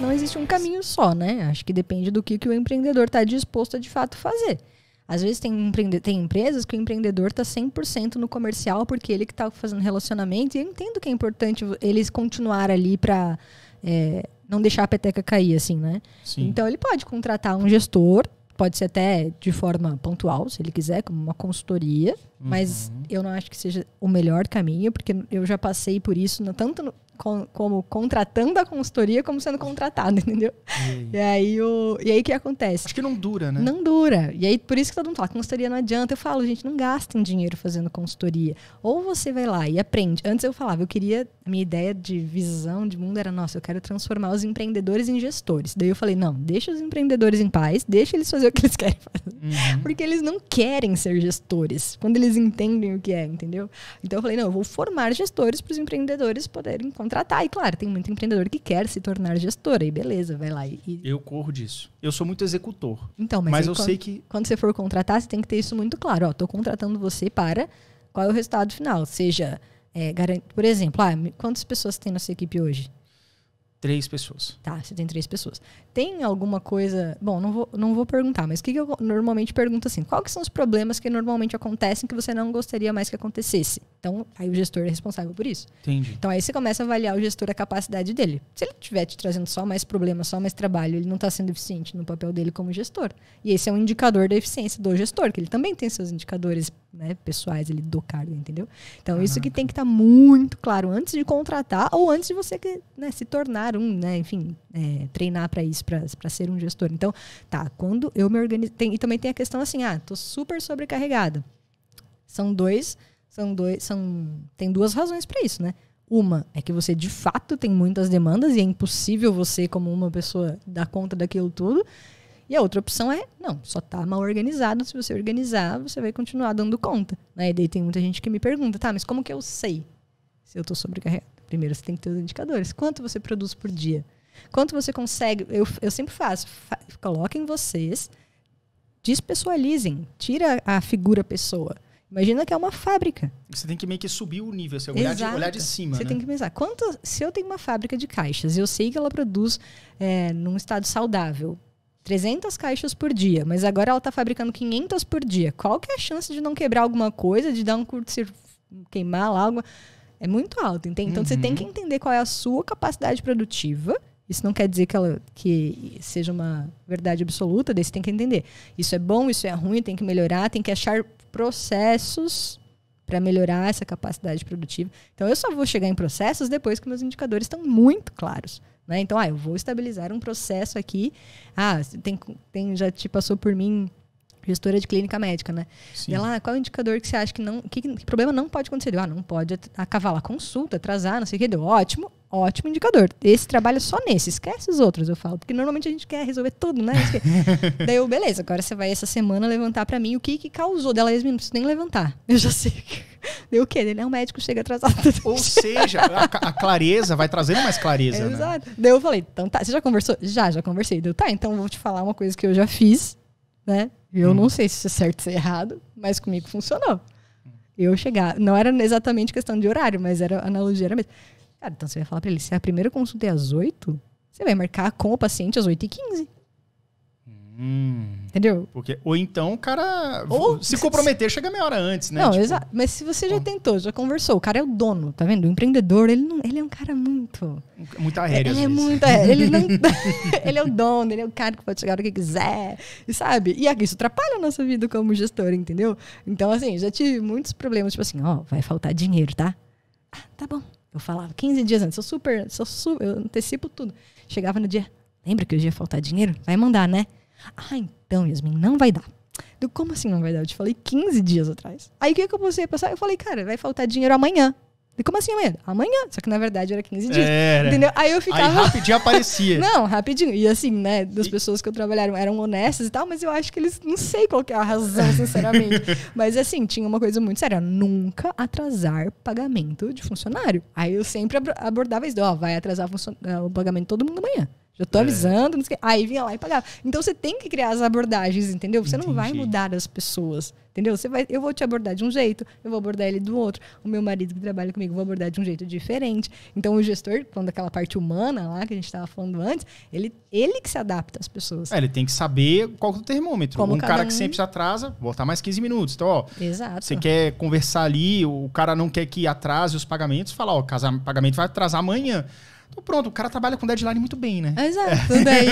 não existe um caminho só, né? Acho que depende do que, que o empreendedor está disposto a de fato fazer. Às vezes tem, empreende tem empresas que o empreendedor está 100% no comercial porque ele que está fazendo relacionamento. E eu entendo que é importante eles continuar ali para é, não deixar a peteca cair, assim, né? Sim. Então ele pode contratar um gestor, pode ser até de forma pontual, se ele quiser, como uma consultoria. Uhum. Mas eu não acho que seja o melhor caminho, porque eu já passei por isso, tanto no, com, como contratando a consultoria como sendo contratado, entendeu? E aí? E aí o e aí que acontece? Acho que não dura, né? Não dura. E aí por isso que todo mundo fala, consultoria não adianta. Eu falo, gente, não gastem dinheiro fazendo consultoria. Ou você vai lá e aprende. Antes eu falava, eu queria, minha ideia de visão de mundo era, nossa, eu quero transformar os empreendedores em gestores. Daí eu falei, não, deixa os empreendedores em paz, deixa eles fazer o que eles querem fazer. Uhum. Porque eles não querem ser gestores, quando eles entendem o que é, entendeu? Então eu falei, não, eu vou formar gestores para os empreendedores poderem contratar. E claro, tem muito empreendedor que quer se tornar gestora. E beleza, vai lá. E... Eu corro disso. Eu sou muito executor. Então, mas, mas eu quando, sei que. Quando você for contratar, você tem que ter isso muito claro. Ó, tô contratando você para qual é o resultado final. Seja, é, garante... por exemplo, ah, quantas pessoas tem na sua equipe hoje? Três pessoas. Tá, você tem três pessoas. Tem alguma coisa. Bom, não vou, não vou perguntar, mas o que, que eu normalmente pergunto assim? Quais são os problemas que normalmente acontecem que você não gostaria mais que acontecesse? Então, aí o gestor é responsável por isso. Entendi. Então aí você começa a avaliar o gestor a capacidade dele. Se ele estiver te trazendo só mais problemas, só mais trabalho, ele não está sendo eficiente no papel dele como gestor. E esse é um indicador da eficiência do gestor, que ele também tem seus indicadores né, pessoais ali do cargo, entendeu? Então, Caraca. isso que tem que estar tá muito claro antes de contratar ou antes de você né, se tornar um, né, enfim, é, treinar para isso, para ser um gestor. Então, tá, quando eu me organizo. Tem, e também tem a questão assim, ah, tô super sobrecarregada. São dois, são dois, são. Tem duas razões para isso, né? Uma é que você de fato tem muitas demandas e é impossível você, como uma pessoa, dar conta daquilo tudo. E a outra opção é, não, só tá mal organizado. Se você organizar, você vai continuar dando conta. Né? E daí tem muita gente que me pergunta, tá, mas como que eu sei se eu estou sobrecarregado? Primeiro, você tem que ter os indicadores. Quanto você produz por dia? Quanto você consegue? Eu, eu sempre faço. Fa coloquem vocês, despessoalizem, tira a figura pessoa. Imagina que é uma fábrica. Você tem que meio que subir o nível, você assim, olhar, de, olhar de cima. Você né? tem que pensar, quanto, se eu tenho uma fábrica de caixas, eu sei que ela produz é, num estado saudável, 300 caixas por dia, mas agora ela está fabricando 500 por dia. Qual que é a chance de não quebrar alguma coisa, de dar um curto-circuito, queimar lá algo? É muito alto, entende? Então uhum. você tem uhum. que entender qual é a sua capacidade produtiva. Isso não quer dizer que ela que seja uma verdade absoluta, daí você tem que entender. Isso é bom, isso é ruim, tem que melhorar, tem que achar processos para melhorar essa capacidade produtiva. Então eu só vou chegar em processos depois que meus indicadores estão muito claros. Né? Então, ah, eu vou estabilizar um processo aqui. Ah, tem, tem, já te passou por mim gestora de clínica médica, né? Sim. Ela, ah, qual é o indicador que você acha que não, que, que problema não pode acontecer? ah, não pode lá consulta, atrasar, não sei o que. Deu, ótimo, ótimo indicador. Esse trabalho é só nesse, esquece os outros, eu falo, porque normalmente a gente quer resolver tudo, né? Daí eu, beleza, agora você vai essa semana levantar para mim o que que causou dela mesmo, não preciso nem levantar. Eu já sei. Deu o quê? Ele é um médico, chega atrasado. Ou seja, a, a, clareza vai trazendo mais clareza. né? Exato. Daí eu falei, então tá, você já conversou? Já, já conversei. Deu, tá, então vou te falar uma coisa que eu já fiz, né? Eu hum. não sei se é certo ou se é errado, mas comigo funcionou. Eu chegar, não era exatamente questão de horário, mas era analogia era mesmo. Cara, então você vai falar para ele, se a primeira consulta é às 8, você vai marcar com o paciente às 8h15. Hum. Entendeu? Porque, ou então o cara ou, se comprometer, se... chega meia hora antes, né? Não, tipo... exato. Mas se você já tentou, já conversou, o cara é o dono, tá vendo? O empreendedor, ele, não, ele é um cara muito. Muito aéreo. Ele é, é muito aéreo. Ele, não, ele é o dono, ele é o cara que pode chegar o que quiser, sabe? E é, isso atrapalha a nossa vida como gestor, entendeu? Então, assim, já tive muitos problemas, tipo assim, ó, vai faltar dinheiro, tá? Ah, tá bom. Eu falava 15 dias antes, eu super, sou super, eu antecipo tudo. Chegava no dia, lembra que hoje ia faltar dinheiro? Vai mandar, né? Ah, então, Yasmin, não vai dar. Eu, como assim não vai dar? Eu te falei 15 dias atrás. Aí o que, que eu passei a pensar? Eu falei, cara, vai faltar dinheiro amanhã. E como assim amanhã? Amanhã. Só que na verdade era 15 dias. Era. É, né? Entendeu? Aí eu ficava. Aí rapidinho aparecia. não, rapidinho. E assim, né? Das e... pessoas que eu trabalharam eram honestas e tal, mas eu acho que eles. Não sei qual é a razão, sinceramente. mas assim, tinha uma coisa muito séria. Nunca atrasar pagamento de funcionário. Aí eu sempre abordava isso. Ó, oh, vai atrasar eh, o pagamento de todo mundo amanhã. Já tô é. avisando, não sei Aí vinha lá e pagava. Então você tem que criar as abordagens, entendeu? Você Entendi. não vai mudar as pessoas, entendeu? Você vai, eu vou te abordar de um jeito, eu vou abordar ele do outro. O meu marido que trabalha comigo, eu vou abordar de um jeito diferente. Então o gestor, quando aquela parte humana lá que a gente estava falando antes, ele, ele que se adapta às pessoas. É, ele tem que saber qual é o termômetro. Como um cara um... que sempre se atrasa, botar mais 15 minutos. Então, ó, Exato. você quer conversar ali, o cara não quer que atrase os pagamentos, fala, ó, o pagamento vai atrasar amanhã. Então pronto, o cara trabalha com deadline muito bem, né? Exato, é. daí.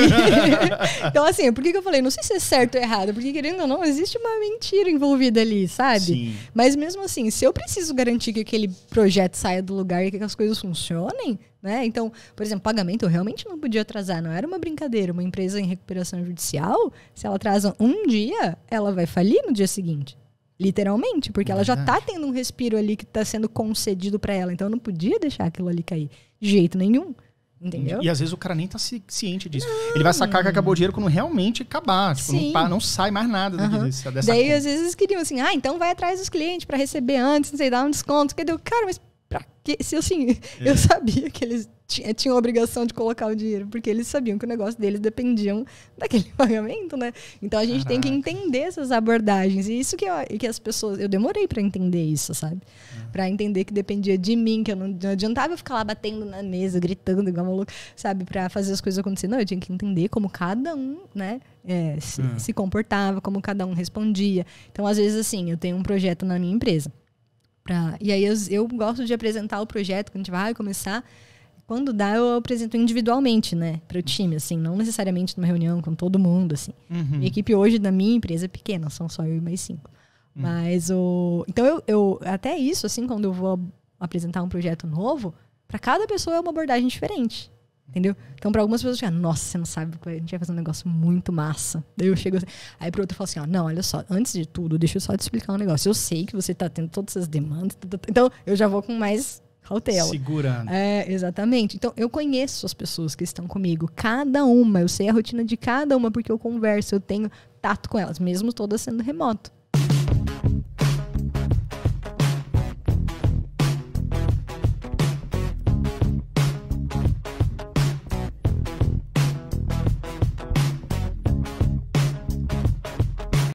então, assim, por que, que eu falei? Não sei se é certo ou errado, porque querendo ou não, existe uma mentira envolvida ali, sabe? Sim. Mas mesmo assim, se eu preciso garantir que aquele projeto saia do lugar e que as coisas funcionem, né? Então, por exemplo, pagamento eu realmente não podia atrasar, não era uma brincadeira. Uma empresa em recuperação judicial, se ela atrasa um dia, ela vai falir no dia seguinte. Literalmente, porque ela já tá tendo um respiro ali que tá sendo concedido para ela. Então eu não podia deixar aquilo ali cair. De jeito nenhum. Uhum. Entendeu? E às vezes o cara nem tá ciente disso. Não. Ele vai sacar que acabou o dinheiro quando realmente acabar. Tipo, não, não, sai mais nada uhum. dessa, Daí, conta. às vezes, queriam assim, ah, então vai atrás dos clientes para receber antes, não sei, dar um desconto. cara? Mas pra quê? Se assim, é. eu sabia que eles tinham, tinham a obrigação de colocar o dinheiro, porque eles sabiam que o negócio deles dependiam daquele pagamento, né? Então a gente Caraca. tem que entender essas abordagens. E isso que, eu, que as pessoas. Eu demorei para entender isso, sabe? É. Para entender que dependia de mim, que eu não, não, adiantava eu ficar lá batendo na mesa, gritando igual maluco, sabe? Para fazer as coisas acontecer. Não, eu tinha que entender como cada um, né? É, se, hum. se comportava, como cada um respondia. Então, às vezes, assim, eu tenho um projeto na minha empresa. Pra... E aí eu, eu gosto de apresentar o projeto quando a gente vai começar quando dá, eu apresento individualmente, né? Para o time, assim, não necessariamente numa reunião com todo mundo, assim. Uhum. Minha equipe hoje da minha empresa é pequena, são só eu e mais cinco. Uhum. Mas o. Então eu, eu. Até isso, assim, quando eu vou apresentar um projeto novo, para cada pessoa é uma abordagem diferente. Entendeu? Então, para algumas pessoas, assim, nossa, você não sabe, a gente vai fazer um negócio muito massa. Daí eu chego assim, aí pro outro eu falo assim, ó, não, olha só, antes de tudo, deixa eu só te explicar um negócio. Eu sei que você tá tendo todas essas demandas, tá, tá, tá. então eu já vou com mais cautela. Segurando. É, exatamente. Então, eu conheço as pessoas que estão comigo, cada uma, eu sei a rotina de cada uma, porque eu converso, eu tenho tato com elas, mesmo todas sendo remoto.